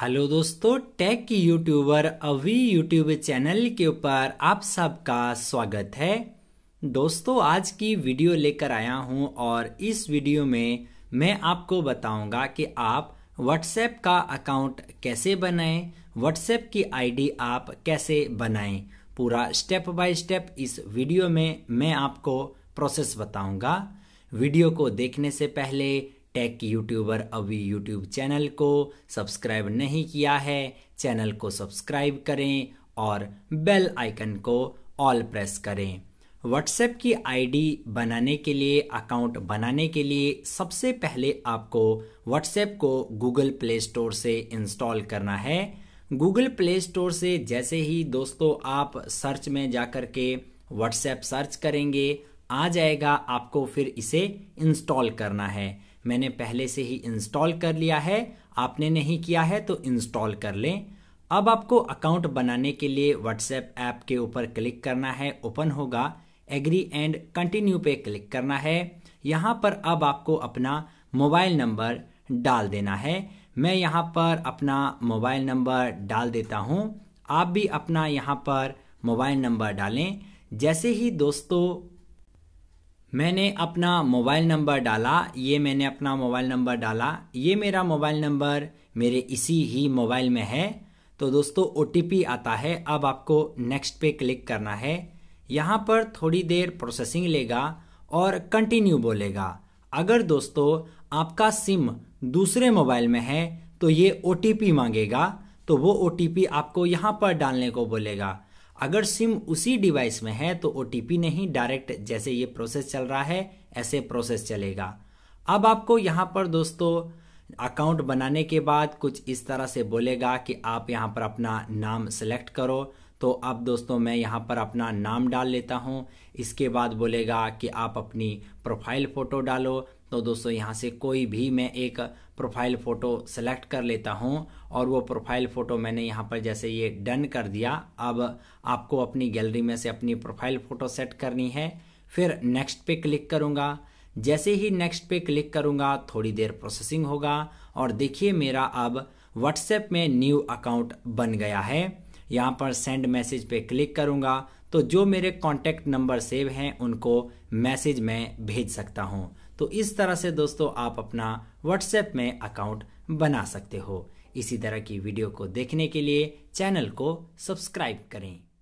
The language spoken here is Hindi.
हेलो दोस्तों tech YouTuber Avi YouTube channel के ऊपर आप सबका स्वागत है दोस्तों आज की वीडियो लेकर आया हूं और इस वीडियो में मैं आपको बताऊंगा कि आप व्हाट्सएप का अकाउंट कैसे बनाएं व्हाट्सएप की आईडी आप कैसे बनाएं पूरा स्टेप बाय स्टेप इस वीडियो में मैं आपको प्रोसेस बताऊंगा वीडियो को देखने से पहले tech YouTuber Abhi YouTube channel को सब्सक्राइब नहीं किया है चैनल को सब्सक्राइब करें और बेल आइकन को ऑल प्रेस करें व्हाट्सएप की आईडी बनाने के लिए अकाउंट बनाने के लिए सबसे पहले आपको व्हाट्सएप को गूगल प्ले स्टोर से इंस्टॉल करना है गूगल प्ले स्टोर से जैसे ही दोस्तों आप सर्च में जाकर के व्हाट्सएप सर्च करेंगे आ जाएगा आपको फिर इसे इंस्टॉल करना है मैंने पहले से ही इंस्टॉल कर लिया है आपने नहीं किया है तो इंस्टॉल कर लें अब आपको अकाउंट बनाने के लिए व्हाट्सएप ऐप के ऊपर क्लिक करना है ओपन होगा एग्री एंड कंटिन्यू पे क्लिक करना है यहाँ पर अब आपको अपना मोबाइल नंबर डाल देना है मैं यहाँ पर अपना मोबाइल नंबर डाल देता हूँ आप भी अपना यहाँ पर मोबाइल नंबर डालें जैसे ही दोस्तों मैंने अपना मोबाइल नंबर डाला ये मैंने अपना मोबाइल नंबर डाला ये मेरा मोबाइल नंबर मेरे इसी ही मोबाइल में है तो दोस्तों ओ आता है अब आपको नेक्स्ट पे क्लिक करना है यहाँ पर थोड़ी देर प्रोसेसिंग लेगा और कंटिन्यू बोलेगा अगर दोस्तों आपका सिम दूसरे मोबाइल में है तो ये ओ मांगेगा तो वो ओ आपको यहाँ पर डालने को बोलेगा अगर सिम उसी डिवाइस में है तो ओ नहीं डायरेक्ट जैसे ये प्रोसेस चल रहा है ऐसे प्रोसेस चलेगा अब आपको यहाँ पर दोस्तों अकाउंट बनाने के बाद कुछ इस तरह से बोलेगा कि आप यहाँ पर अपना नाम सेलेक्ट करो तो अब दोस्तों मैं यहाँ पर अपना नाम डाल लेता हूँ इसके बाद बोलेगा कि आप अपनी प्रोफाइल फ़ोटो डालो तो दोस्तों यहाँ से कोई भी मैं एक प्रोफाइल फ़ोटो सेलेक्ट कर लेता हूँ और वो प्रोफाइल फ़ोटो मैंने यहाँ पर जैसे ये डन कर दिया अब आपको अपनी गैलरी में से अपनी प्रोफाइल फ़ोटो सेट करनी है फिर नेक्स्ट पे क्लिक करूँगा जैसे ही नेक्स्ट पे क्लिक करूंगा थोड़ी देर प्रोसेसिंग होगा और देखिए मेरा अब व्हाट्सएप में न्यू अकाउंट बन गया है यहाँ पर सेंड मैसेज पे क्लिक करूंगा तो जो मेरे कॉन्टेक्ट नंबर सेव हैं उनको मैसेज में भेज सकता हूँ तो इस तरह से दोस्तों आप अपना व्हाट्सएप में अकाउंट बना सकते हो इसी तरह की वीडियो को देखने के लिए चैनल को सब्सक्राइब करें